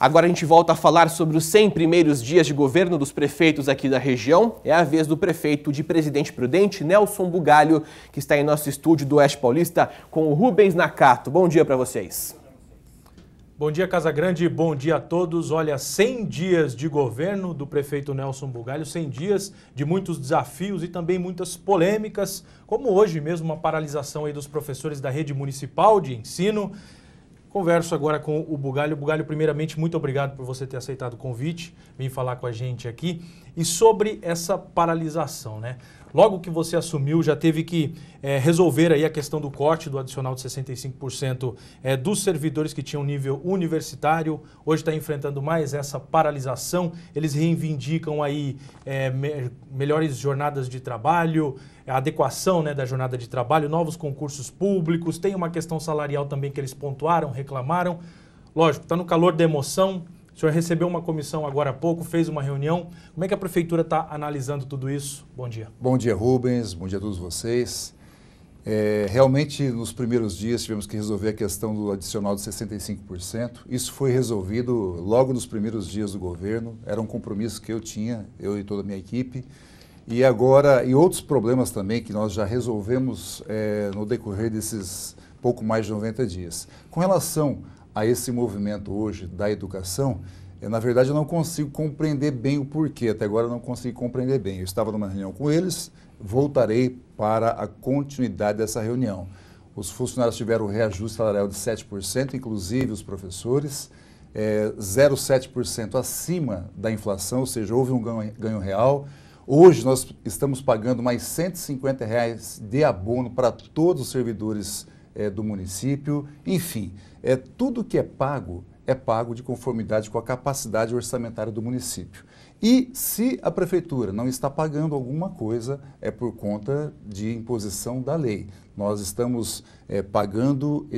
Agora a gente volta a falar sobre os 100 primeiros dias de governo dos prefeitos aqui da região. É a vez do prefeito de Presidente Prudente, Nelson Bugalho, que está em nosso estúdio do Oeste Paulista com o Rubens Nakato. Bom dia para vocês. Bom dia, Casa Grande. Bom dia a todos. Olha, 100 dias de governo do prefeito Nelson Bugalho, 100 dias de muitos desafios e também muitas polêmicas, como hoje mesmo uma paralisação aí dos professores da rede municipal de ensino. Converso agora com o Bugalho. Bugalho, primeiramente, muito obrigado por você ter aceitado o convite, vir falar com a gente aqui. E sobre essa paralisação, né? Logo que você assumiu, já teve que é, resolver aí a questão do corte do adicional de 65% é, eh, dos servidores que tinham nível universitário. Hoje está enfrentando mais essa paralisação. Eles reivindicam aí é, me melhores jornadas de trabalho, adequação né, da jornada de trabalho, novos concursos públicos. Tem uma questão salarial também que eles pontuaram, reclamaram. Lógico, está no calor da emoção, o senhor recebeu uma comissão agora há pouco, fez uma reunião. Como é que a prefeitura está analisando tudo isso? Bom dia. Bom dia, Rubens. Bom dia a todos vocês. É, realmente, nos primeiros dias, tivemos que resolver a questão do adicional de 65%. Isso foi resolvido logo nos primeiros dias do governo. Era um compromisso que eu tinha, eu e toda a minha equipe. E agora, e outros problemas também que nós já resolvemos é, no decorrer desses pouco mais de 90 dias. Com relação a esse movimento hoje da educação, eu, eh, na verdade eu não consigo compreender bem o porquê, até agora eu não consigo compreender bem. Eu estava numa reunião com eles, voltarei para a continuidade dessa reunião. Os funcionários tiveram o reajuste salarial de 7%, inclusive os professores, é, eh, 0,7% acima da inflação, ou seja, houve um ganho, ganho real. Hoje nós estamos pagando mais 150 reais de abono para todos os servidores é, do município. Enfim, é tudo que é pago é pago de conformidade com a capacidade orçamentária do município. E se a prefeitura não está pagando alguma coisa, é por conta de imposição da lei. Nós estamos é, pagando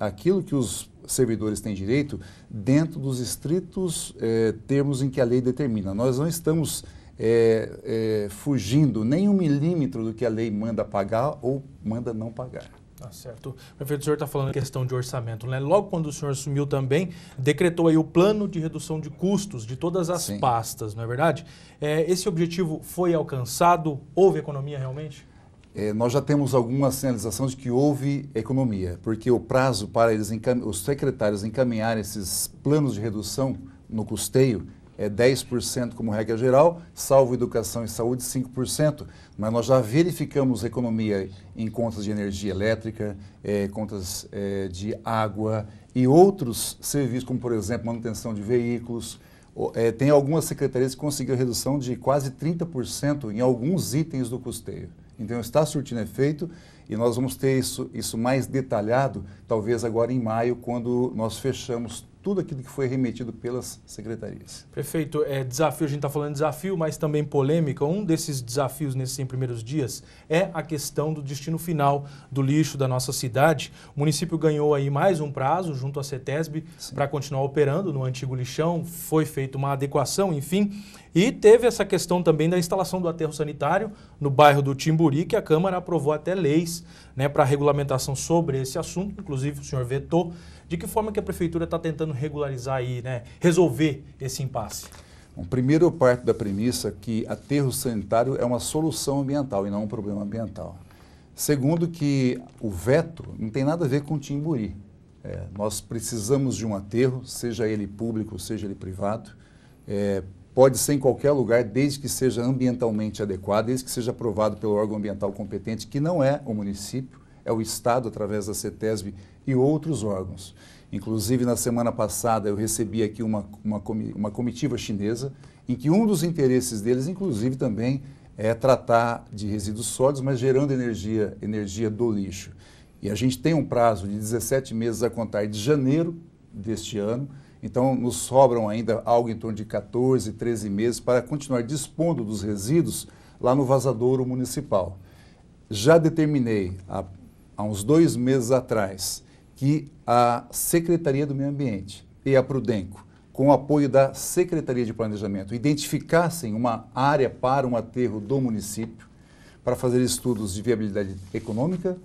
aquilo que os servidores têm direito dentro dos estritos é, termos em que a lei determina. Nós não estamos é, é fugindo nem um milímetro do que a lei manda pagar ou manda não pagar. Tá certo. Prefeito, o senhor está falando questão de orçamento, né? Logo quando o senhor assumiu também, decretou aí o plano de redução de custos de todas as Sim. pastas, não é verdade? É, esse objetivo foi alcançado? Houve economia realmente? É, nós já temos alguma sinalização de que houve economia, porque o prazo para eles os secretários encaminharem esses planos de redução no custeio é 10% como regra geral, salvo educação e saúde, 5%. Mas nós já verificamos economia em contas de energia elétrica, é, contas é, de água e outros serviços, como, por exemplo, manutenção de veículos. É, tem algumas secretarias que conseguiram redução de quase 30% em alguns itens do custeio. Então, está surtindo efeito e nós vamos ter isso, isso mais detalhado, talvez agora em maio, quando nós fechamos tudo aquilo que foi remetido pelas secretarias. Prefeito, é, desafio, a gente está falando desafio, mas também polêmica. Um desses desafios nesses 100 primeiros dias é a questão do destino final do lixo da nossa cidade. O município ganhou aí mais um prazo junto à CETESB para continuar operando no antigo lixão. Foi feita uma adequação, enfim. E teve essa questão também da instalação do aterro sanitário no bairro do Timburi, que a Câmara aprovou até leis né, para regulamentação sobre esse assunto, inclusive o senhor vetou. De que forma que a prefeitura está tentando regularizar e né, resolver esse impasse? Bom, primeiro eu parto da premissa que aterro sanitário é uma solução ambiental e não um problema ambiental. Segundo que o veto não tem nada a ver com Timburi. É, nós precisamos de um aterro, seja ele público, seja ele privado. É, pode ser em qualquer lugar, desde que seja ambientalmente adequado, desde que seja aprovado pelo órgão ambiental competente, que não é o município é o Estado, através da CETESB e outros órgãos. Inclusive, na semana passada, eu recebi aqui uma, uma, uma comitiva chinesa, em que um dos interesses deles, inclusive, também é tratar de resíduos sólidos, mas gerando energia, energia do lixo. E a gente tem um prazo de 17 meses a contar de janeiro deste ano, então nos sobram ainda algo em torno de 14, 13 meses para continuar dispondo dos resíduos lá no vazadouro municipal. Já determinei a há uns dois meses atrás, que a Secretaria do Meio Ambiente e a Prudenco, com o apoio da Secretaria de Planejamento, identificassem uma área para um aterro do município para fazer estudos de viabilidade econômica,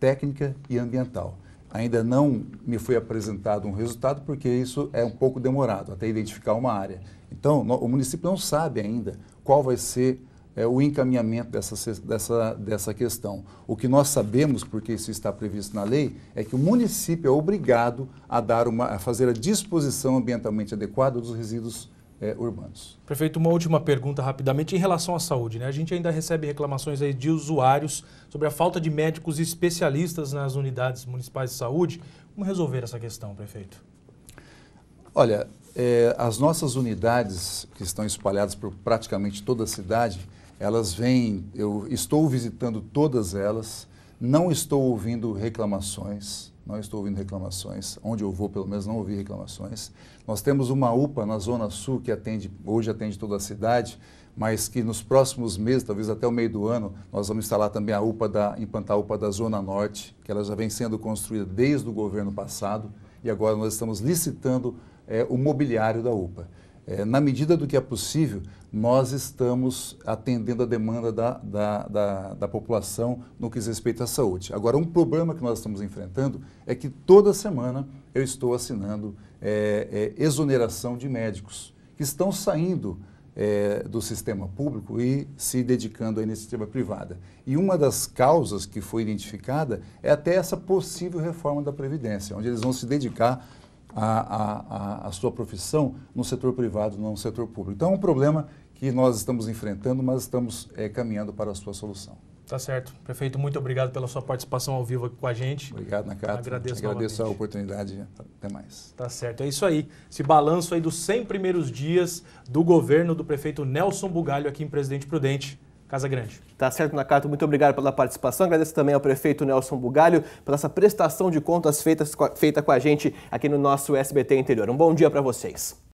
técnica e ambiental. Ainda não me foi apresentado um resultado porque isso é um pouco demorado até identificar uma área. Então, o município não sabe ainda qual vai ser é, o encaminhamento dessa, dessa, dessa questão. O que nós sabemos, porque isso está previsto na lei, é que o município é obrigado a, dar uma, a fazer a disposição ambientalmente adequada dos resíduos é, urbanos. Prefeito, uma última pergunta rapidamente em relação à saúde. Né? A gente ainda recebe reclamações aí de usuários sobre a falta de médicos especialistas nas unidades municipais de saúde. Como resolver essa questão, prefeito? Olha, é, as nossas unidades, que estão espalhadas por praticamente toda a cidade, elas vêm, eu estou visitando todas elas, não estou ouvindo reclamações, não estou ouvindo reclamações, onde eu vou pelo menos não ouvi reclamações. Nós temos uma UPA na Zona Sul que atende, hoje atende toda a cidade, mas que nos próximos meses, talvez até o meio do ano, nós vamos instalar também a UPA da, implantar a UPA da Zona Norte, que ela já vem sendo construída desde o governo passado, e agora nós estamos licitando é, o mobiliário da UPA é, na medida do que é possível, nós estamos atendendo a demanda da, da, da, da, população no que diz respeito à saúde. Agora, um problema que nós estamos enfrentando é que toda semana eu estou assinando é, é, exoneração de médicos que estão saindo é, do sistema público e se dedicando à iniciativa privada. E uma das causas que foi identificada é até essa possível reforma da Previdência, onde eles vão se dedicar a, a, a, sua profissão no setor privado, não no setor público. Então é um problema que nós estamos enfrentando, mas estamos é, caminhando para a sua solução. Tá certo. Prefeito, muito obrigado pela sua participação ao vivo aqui com a gente. Obrigado, na Agradeço, Agradeço a oportunidade. Até mais. Tá certo. É isso aí. Esse balanço aí dos 100 primeiros dias do governo do prefeito Nelson Bugalho aqui em Presidente Prudente. Casa Grande. Tá certo, Nakato. Muito obrigado pela participação. Agradeço também ao prefeito Nelson Bugalho pela essa prestação de contas feitas, feita com a gente aqui no nosso SBT Interior. Um bom dia para vocês.